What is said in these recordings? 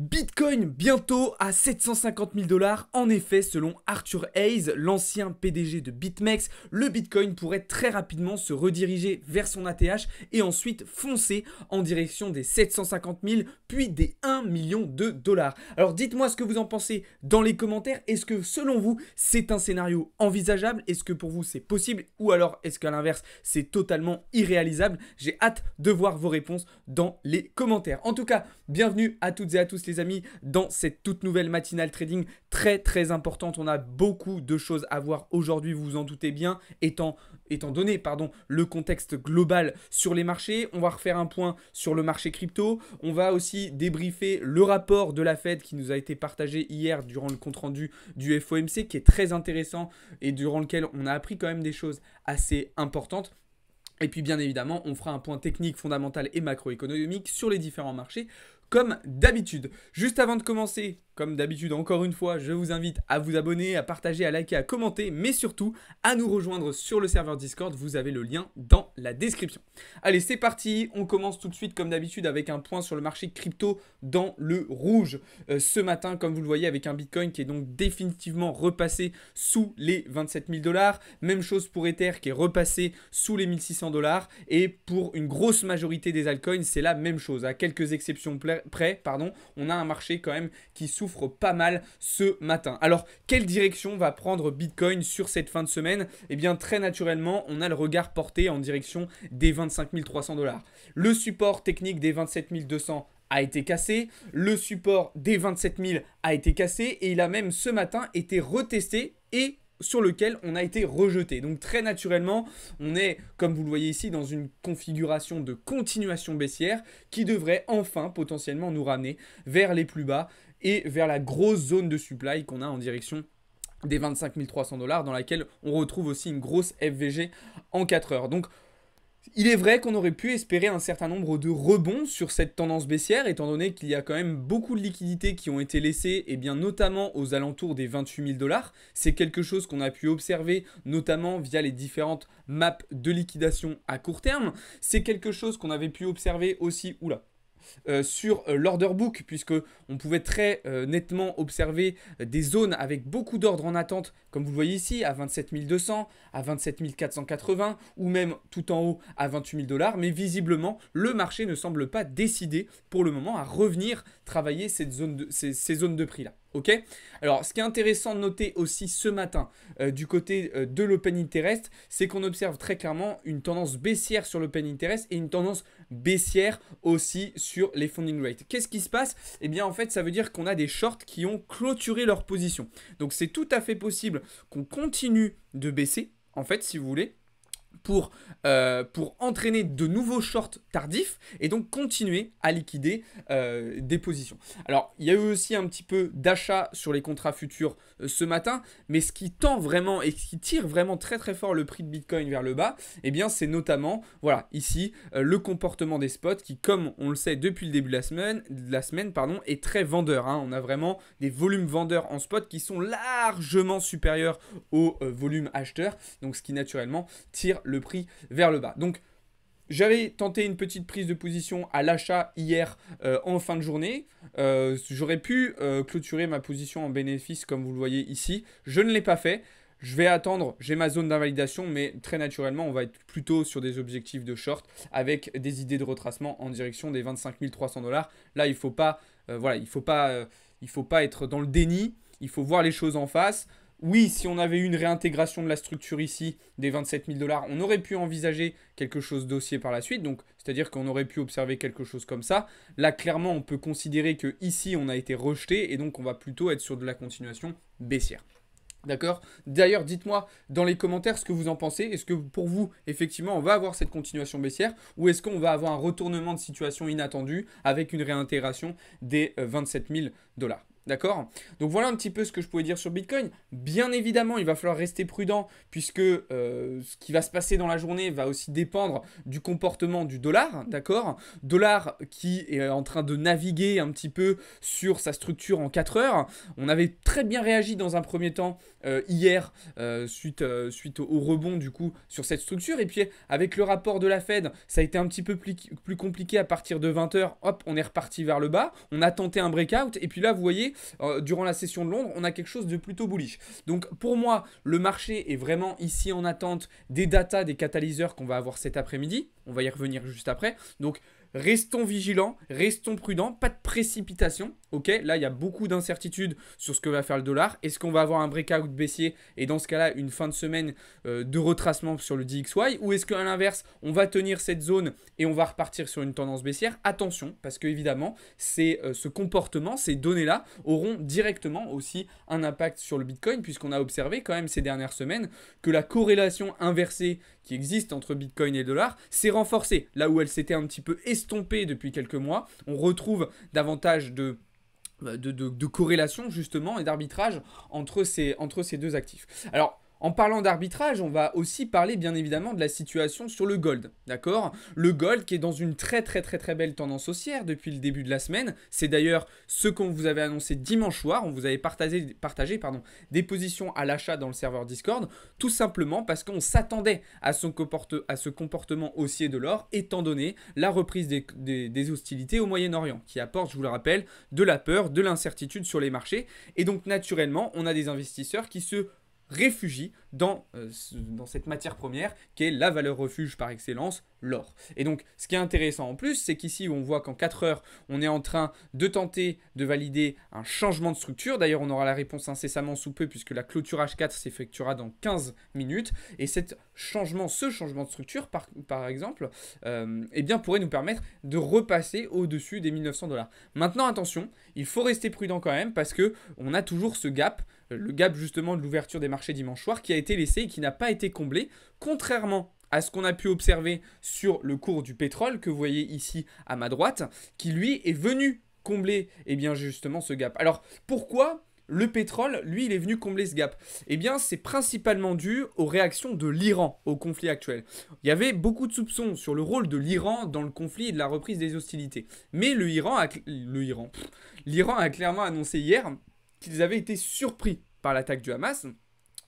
Bitcoin bientôt à 750 000 dollars. En effet, selon Arthur Hayes, l'ancien PDG de BitMEX, le Bitcoin pourrait très rapidement se rediriger vers son ATH et ensuite foncer en direction des 750 000 puis des 1 million de dollars. Alors dites-moi ce que vous en pensez dans les commentaires. Est-ce que selon vous, c'est un scénario envisageable Est-ce que pour vous, c'est possible Ou alors est-ce qu'à l'inverse, c'est totalement irréalisable J'ai hâte de voir vos réponses dans les commentaires. En tout cas, bienvenue à toutes et à tous les les amis, dans cette toute nouvelle matinale trading très très importante. On a beaucoup de choses à voir aujourd'hui, vous vous en doutez bien, étant, étant donné pardon, le contexte global sur les marchés. On va refaire un point sur le marché crypto. On va aussi débriefer le rapport de la Fed qui nous a été partagé hier durant le compte-rendu du FOMC, qui est très intéressant et durant lequel on a appris quand même des choses assez importantes. Et puis bien évidemment, on fera un point technique fondamental et macroéconomique sur les différents marchés comme d'habitude. Juste avant de commencer, comme d'habitude encore une fois, je vous invite à vous abonner, à partager, à liker, à commenter, mais surtout à nous rejoindre sur le serveur Discord, vous avez le lien dans la description. Allez, c'est parti, on commence tout de suite comme d'habitude avec un point sur le marché crypto dans le rouge. Euh, ce matin, comme vous le voyez, avec un Bitcoin qui est donc définitivement repassé sous les 27 000 dollars, même chose pour Ether qui est repassé sous les 1600 dollars, et pour une grosse majorité des altcoins, c'est la même chose, à quelques exceptions près Prêt, pardon, on a un marché quand même qui souffre pas mal ce matin. Alors, quelle direction va prendre Bitcoin sur cette fin de semaine Eh bien, très naturellement, on a le regard porté en direction des 25 300 dollars. Le support technique des 27 200 a été cassé, le support des 27 000 a été cassé et il a même ce matin été retesté et sur lequel on a été rejeté. Donc très naturellement, on est, comme vous le voyez ici, dans une configuration de continuation baissière qui devrait enfin potentiellement nous ramener vers les plus bas et vers la grosse zone de supply qu'on a en direction des 25 300 dollars dans laquelle on retrouve aussi une grosse FVG en 4 heures. Donc il est vrai qu'on aurait pu espérer un certain nombre de rebonds sur cette tendance baissière, étant donné qu'il y a quand même beaucoup de liquidités qui ont été laissées, et eh bien notamment aux alentours des 28 000 dollars. C'est quelque chose qu'on a pu observer, notamment via les différentes maps de liquidation à court terme. C'est quelque chose qu'on avait pu observer aussi, oula, euh, sur euh, l'order book, puisque on pouvait très euh, nettement observer des zones avec beaucoup d'ordres en attente, comme vous le voyez ici, à 27 200, à 27 480, ou même tout en haut à 28 000 dollars. Mais visiblement, le marché ne semble pas décidé pour le moment à revenir travailler cette zone de, ces zones de prix-là. Ok Alors, ce qui est intéressant de noter aussi ce matin euh, du côté euh, de l'open interest, c'est qu'on observe très clairement une tendance baissière sur l'open interest et une tendance baissière aussi sur les funding rates. Qu'est-ce qui se passe Eh bien, en fait, ça veut dire qu'on a des shorts qui ont clôturé leur position. Donc, c'est tout à fait possible qu'on continue de baisser, en fait, si vous voulez, pour, euh, pour entraîner de nouveaux shorts tardifs et donc continuer à liquider euh, des positions. Alors, il y a eu aussi un petit peu d'achat sur les contrats futurs euh, ce matin, mais ce qui tend vraiment et ce qui tire vraiment très très fort le prix de Bitcoin vers le bas, eh bien c'est notamment, voilà, ici, le comportement des spots qui, comme on le sait depuis le début de la semaine, pardon, est très vendeur. Hein. On a vraiment des volumes vendeurs en spot qui sont largement supérieurs aux volumes acheteurs, donc ce qui naturellement tire le prix vers le bas. Donc, j'avais tenté une petite prise de position à l'achat hier euh, en fin de journée. Euh, j'aurais pu euh, clôturer ma position en bénéfice comme vous le voyez ici. Je ne l'ai pas fait. Je vais attendre, j'ai ma zone d'invalidation, mais très naturellement, on va être plutôt sur des objectifs de short avec des idées de retracement en direction des 25 300 dollars. Là, il ne faut, pas, voilà, il faut, pas, il faut pas être dans le déni, il faut voir les choses en face oui, si on avait eu une réintégration de la structure ici, des 27 000 dollars, on aurait pu envisager quelque chose d'ossier par la suite. Donc, c'est-à-dire qu'on aurait pu observer quelque chose comme ça. Là, clairement, on peut considérer que ici, on a été rejeté et donc on va plutôt être sur de la continuation baissière. D'accord D'ailleurs, dites-moi dans les commentaires ce que vous en pensez. Est-ce que pour vous, effectivement, on va avoir cette continuation baissière ou est-ce qu'on va avoir un retournement de situation inattendu avec une réintégration des 27 euh, 000 dollars D'accord Donc voilà un petit peu ce que je pouvais dire sur Bitcoin. Bien évidemment, il va falloir rester prudent puisque euh, ce qui va se passer dans la journée va aussi dépendre du comportement du dollar. D'accord Dollar qui est en train de naviguer un petit peu sur sa structure en 4 heures. On avait très bien réagi dans un premier temps euh, hier euh, suite, suite au, rebond du coup sur cette structure. Et puis avec le rapport de la Fed, ça a été un petit peu plus, compliqué à partir de 20h. Hop, on est reparti vers le bas. On a tenté un breakout. Et puis là, vous voyez, euh, durant la session de Londres, on a quelque chose de plutôt bullish. Donc pour moi, le marché est vraiment ici en attente des datas, des catalyseurs qu'on va avoir cet après-midi. On va y revenir juste après. Donc Restons vigilants, restons prudents, pas de précipitation. Ok, là il y a beaucoup d'incertitudes sur ce que va faire le dollar. Est-ce qu'on va avoir un breakout baissier et dans ce cas-là une fin de semaine euh, de retracement sur le DXY Ou est-ce qu'à l'inverse on va tenir cette zone et on va repartir sur une tendance baissière Attention, parce que évidemment euh, ce comportement, ces données-là auront directement aussi un impact sur le Bitcoin puisqu'on a observé quand même ces dernières semaines que la corrélation inversée existe entre Bitcoin et dollar s'est renforcée. Là où elle s'était un petit peu estompée depuis quelques mois, on retrouve davantage de de, corrélation justement et d'arbitrage entre ces, entre ces deux actifs. Alors en parlant d'arbitrage, on va aussi parler bien évidemment de la situation sur le gold, d'accord Le gold qui est dans une très très très très belle tendance haussière depuis le début de la semaine. C'est d'ailleurs ce qu'on vous avait annoncé dimanche soir. On vous avait partagé, pardon, des positions à l'achat dans le serveur Discord, tout simplement parce qu'on s'attendait à, ce comportement haussier de l'or, étant donné la reprise des hostilités au Moyen-Orient, qui apporte, je vous le rappelle, de la peur, de l'incertitude sur les marchés. Et donc naturellement, on a des investisseurs qui se réfugie dans, euh, dans cette matière première qui est la valeur refuge par excellence, l'or. Et donc ce qui est intéressant en plus, c'est qu'ici on voit qu'en 4 heures, on est en train de tenter de valider un changement de structure. D'ailleurs, on aura la réponse incessamment sous peu puisque la clôture H4 s'effectuera dans 15 minutes. Et cette changement, ce changement de structure par, par exemple, euh, eh bien, pourrait nous permettre de repasser au-dessus des 1900 dollars. Maintenant, attention, il faut rester prudent quand même parce que on a toujours ce gap le gap justement de l'ouverture des marchés dimanche soir qui a été laissé et qui n'a pas été comblé, contrairement à ce qu'on a pu observer sur le cours du pétrole que vous voyez ici à ma droite, qui lui est venu combler eh bien justement ce gap. Alors pourquoi le pétrole, lui, il est venu combler ce gap. Eh bien, c'est principalement dû aux réactions de l'Iran au conflit actuel. Il y avait beaucoup de soupçons sur le rôle de l'Iran dans le conflit et de la reprise des hostilités. Mais le Iran l'Iran a clairement annoncé hier qu'ils avaient été surpris par l'attaque du Hamas.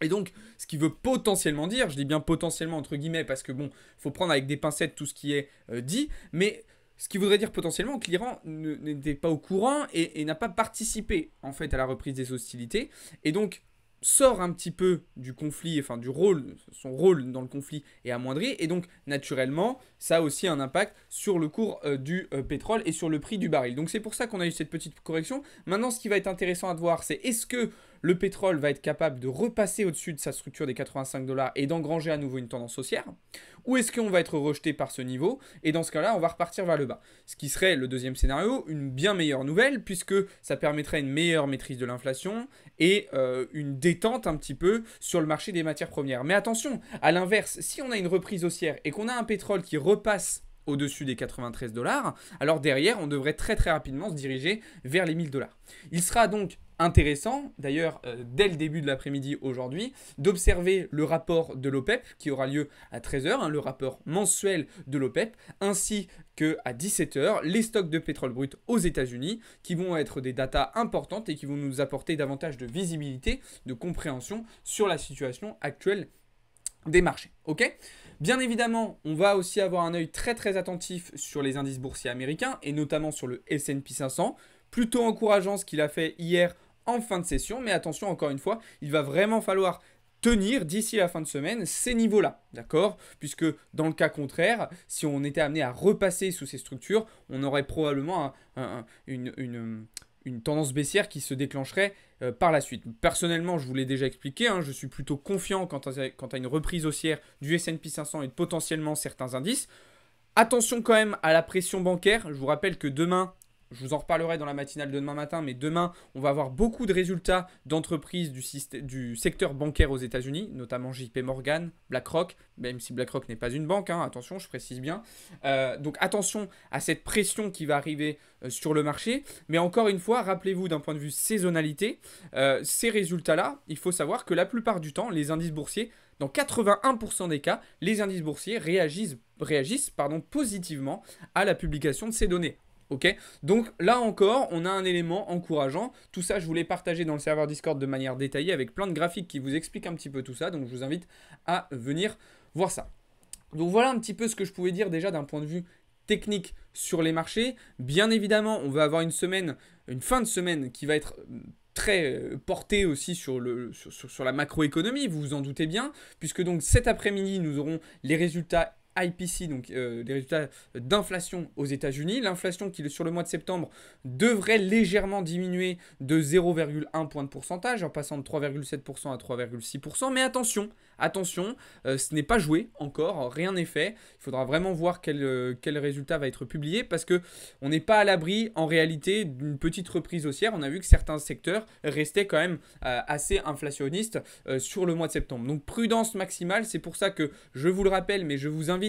Et donc, ce qui veut potentiellement dire, je dis bien potentiellement entre guillemets, parce que bon, faut prendre avec des pincettes tout ce qui est euh, dit, mais ce qui voudrait dire potentiellement que l'Iran n'était pas au courant et, et n'a pas participé en fait à la reprise des hostilités. Et donc, sort un petit peu du conflit, enfin du rôle, son rôle dans le conflit est amoindri, et donc naturellement, ça a aussi un impact sur le cours euh, du euh, pétrole et sur le prix du baril. Donc c'est pour ça qu'on a eu cette petite correction. Maintenant, ce qui va être intéressant à voir, c'est est-ce que le pétrole va être capable de repasser au-dessus de sa structure des 85 dollars et d'engranger à nouveau une tendance haussière Ou est-ce qu'on va être rejeté par ce niveau et dans ce cas-là, on va repartir vers le bas Ce qui serait le deuxième scénario, une bien meilleure nouvelle puisque ça permettrait une meilleure maîtrise de l'inflation et euh, une détente un petit peu sur le marché des matières premières. Mais attention, à l'inverse, si on a une reprise haussière et qu'on a un pétrole qui repasse au-dessus des 93 dollars, alors derrière, on devrait très très rapidement se diriger vers les 1000 dollars. Il sera donc intéressant, d'ailleurs euh, dès le début de l'après-midi aujourd'hui, d'observer le rapport de l'OPEP e qui aura lieu à 13h, hein, le rapport mensuel de l'OPEP, e ainsi que à 17h, les stocks de pétrole brut aux États-Unis, qui vont être des datas importantes et qui vont nous apporter davantage de visibilité, de compréhension sur la situation actuelle des marchés. Ok Bien évidemment, on va aussi avoir un œil très très attentif sur les indices boursiers américains et notamment sur le S&P 500. Plutôt encourageant ce qu'il a fait hier en fin de session. Mais attention, encore une fois, il va vraiment falloir tenir d'ici la fin de semaine ces niveaux-là, d'accord Puisque dans le cas contraire, si on était amené à repasser sous ces structures, on aurait probablement une, tendance baissière qui se déclencherait euh, par la suite. Personnellement, je vous l'ai déjà expliqué, hein, je suis plutôt confiant quant à, une reprise haussière du S&P 500 et potentiellement certains indices. Attention quand même à la pression bancaire. Je vous rappelle que demain, je vous en reparlerai dans la matinale de demain matin, mais demain, on va avoir beaucoup de résultats d'entreprises du, secteur bancaire aux États-Unis, notamment JP Morgan, BlackRock, même si BlackRock n'est pas une banque, hein, attention, je précise bien. Euh, donc attention à cette pression qui va arriver euh, sur le marché. Mais encore une fois, rappelez-vous d'un point de vue saisonnalité, euh, ces résultats-là, il faut savoir que la plupart du temps, les indices boursiers dans 81% des cas, les indices boursiers réagissent, réagissent pardon, positivement à la publication de ces données. Donc là encore, on a un élément encourageant. Tout ça, je vous l'ai partagé dans le serveur Discord de manière détaillée avec plein de graphiques qui vous expliquent un petit peu tout ça. Donc je vous invite à venir voir ça. Donc voilà un petit peu ce que je pouvais dire déjà d'un point de vue technique sur les marchés. Bien évidemment, on va avoir une semaine, une fin de semaine qui va être euh, très euh, portée aussi sur, sur la macroéconomie, vous vous en doutez bien, puisque donc cet après-midi, nous aurons les résultats IPC, donc euh, des résultats d'inflation aux États-Unis. L'inflation qui, sur le mois de septembre, devrait légèrement diminuer de 0,1 point de pourcentage en passant de 3,7% à 3,6%. Mais attention, attention, euh, ce n'est pas joué encore, rien n'est fait. Il faudra vraiment voir euh, quel, résultat va être publié parce que on n'est pas à l'abri en réalité d'une petite reprise haussière. On a vu que certains secteurs restaient quand même assez inflationnistes sur le mois de septembre. Donc prudence maximale, c'est pour ça que je vous le rappelle, mais je vous invite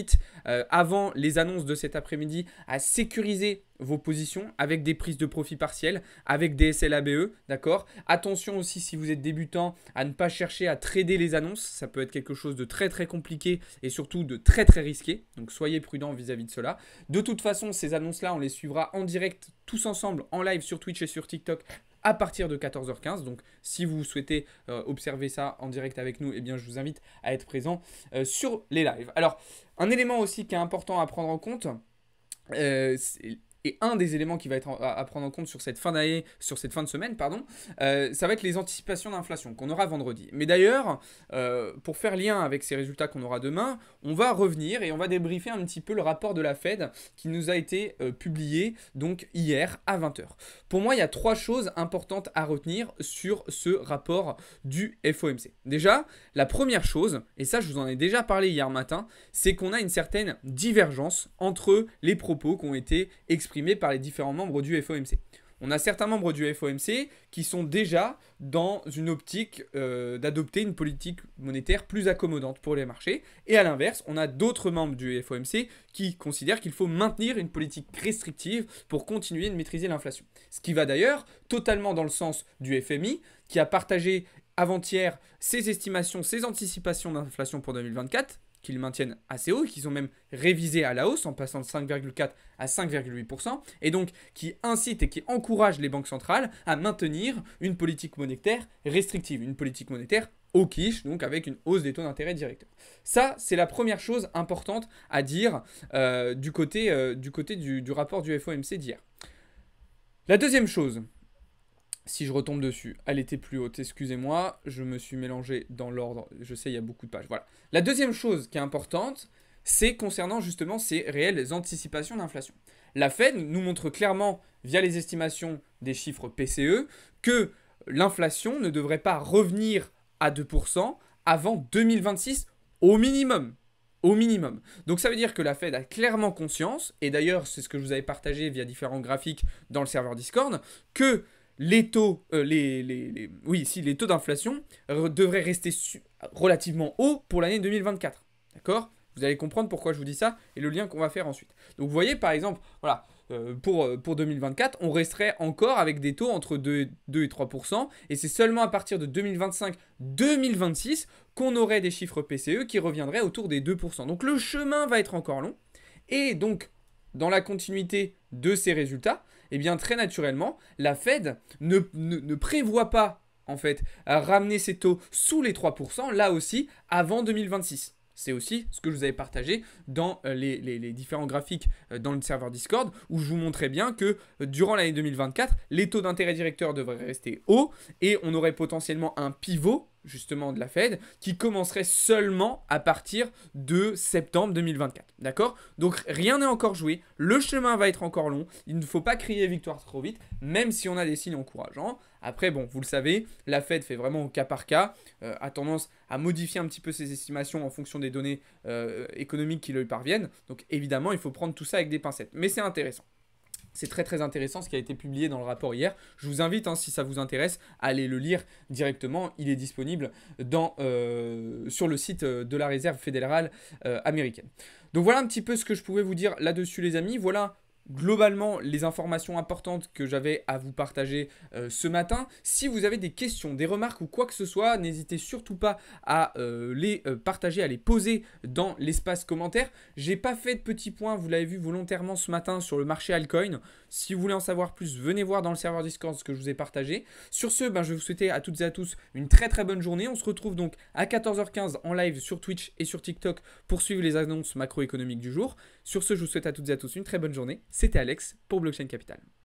euh, avant les annonces de cet après-midi, à sécuriser vos positions avec des prises de profit partielles, avec des SLABE, d'accord Attention aussi si vous êtes débutant à ne pas chercher à trader les annonces, ça peut être quelque chose de très très compliqué et surtout de très très risqué, donc soyez prudent vis-à-vis de cela. De toute façon, ces annonces-là, on les suivra en direct tous ensemble en live sur Twitch et sur TikTok à partir de 14h15. Donc si vous souhaitez euh, observer ça en direct avec nous, et eh bien je vous invite à être présent euh, sur les lives. Alors un élément aussi qui est important à prendre en compte, euh, et un des éléments qui va être à, prendre en compte sur cette fin d'année, sur cette fin de semaine, pardon, euh, ça va être les anticipations d'inflation qu'on aura vendredi. Mais d'ailleurs, euh, pour faire lien avec ces résultats qu'on aura demain, on va revenir et on va débriefer un petit peu le rapport de la Fed qui nous a été euh, publié donc hier à 20h. Pour moi, il y a trois choses importantes à retenir sur ce rapport du FOMC. Déjà, la première chose, et ça je vous en ai déjà parlé hier matin, c'est qu'on a une certaine divergence entre les propos qui ont été exprimés par les différents membres du FOMC. On a certains membres du FOMC qui sont déjà dans une optique euh, d'adopter une politique monétaire plus accommodante pour les marchés. Et à l'inverse, on a d'autres membres du FOMC qui considèrent qu'il faut maintenir une politique restrictive pour continuer de maîtriser l'inflation. Ce qui va d'ailleurs totalement dans le sens du FMI, qui a partagé avant-hier ses estimations, ses anticipations d'inflation pour 2024, qu'ils maintiennent assez haut qu'ils ont même révisé à la hausse en passant de 5,4 à 5,8%, et donc qui incite et qui encourage les banques centrales à maintenir une politique monétaire restrictive, une politique monétaire au quiche, donc avec une hausse des taux d'intérêt directeurs. Ça, c'est la première chose importante à dire euh, euh, du côté, du, côté du rapport du FOMC d'hier. La deuxième chose, si je retombe dessus, elle était plus haute, excusez-moi, je me suis mélangé dans l'ordre, je sais, il y a beaucoup de pages, voilà. La deuxième chose qui est importante, c'est concernant justement ces réelles anticipations d'inflation. La Fed nous montre clairement, via les estimations des chiffres PCE, que l'inflation ne devrait pas revenir à 2% avant 2026 au minimum. Au minimum. Donc ça veut dire que la Fed a clairement conscience, et d'ailleurs c'est ce que je vous avais partagé via différents graphiques dans le serveur Discord, que les taux, euh, oui, les taux d'inflation devraient rester relativement hauts pour l'année 2024. D'accord Vous allez comprendre pourquoi je vous dis ça et le lien qu'on va faire ensuite. Donc vous voyez, par exemple, voilà, euh, pour, 2024, euh, on resterait encore avec des taux entre 2 et 3%. Et c'est seulement à partir de 2025-2026 qu'on aurait des chiffres PCE qui reviendraient autour des 2%. Donc le chemin va être encore long. Et donc, dans la continuité de ces résultats, eh bien très naturellement, la Fed ne, prévoit pas en fait à ramener ses taux sous les 3%, là aussi, avant 2026. C'est aussi ce que je vous avais partagé dans euh, les, les, différents graphiques euh, dans le serveur Discord, où je vous montrais bien que euh, durant l'année 2024, les taux d'intérêt directeur devraient rester hauts et on aurait potentiellement un pivot justement de la Fed qui commencerait seulement à partir de septembre 2024. D'accord Donc rien n'est encore joué, le chemin va être encore long, il ne faut pas crier victoire trop vite, même si on a des signes encourageants. Après, bon, vous le savez, la Fed fait vraiment au cas par cas, euh, a tendance à modifier un petit peu ses estimations en fonction des données euh, économiques qui lui parviennent. Donc évidemment, il faut prendre tout ça avec des pincettes. Mais c'est intéressant. C'est très très intéressant ce qui a été publié dans le rapport hier. Je vous invite, hein, si ça vous intéresse, à aller le lire directement. Il est disponible dans, euh, sur le site euh, de la réserve fédérale euh, américaine. Donc voilà un petit peu ce que je pouvais vous dire là-dessus les amis. Voilà globalement les informations importantes que j'avais à vous partager euh, ce matin. Si vous avez des questions, des remarques ou quoi que ce soit, n'hésitez surtout pas à euh, les euh, partager, à les poser dans l'espace commentaire. J'ai pas fait de petits points, vous l'avez vu volontairement ce matin sur le marché Alcoin. Si vous voulez en savoir plus, venez voir dans le serveur Discord ce que je vous ai partagé. Sur ce, ben, je vous souhaite à toutes et à tous une très très bonne journée. On se retrouve donc à 14h15 en live sur Twitch et sur TikTok pour suivre les annonces macroéconomiques du jour. Sur ce, je vous souhaite à toutes et à tous une très bonne journée. C'était Alex pour Blockchain Capital.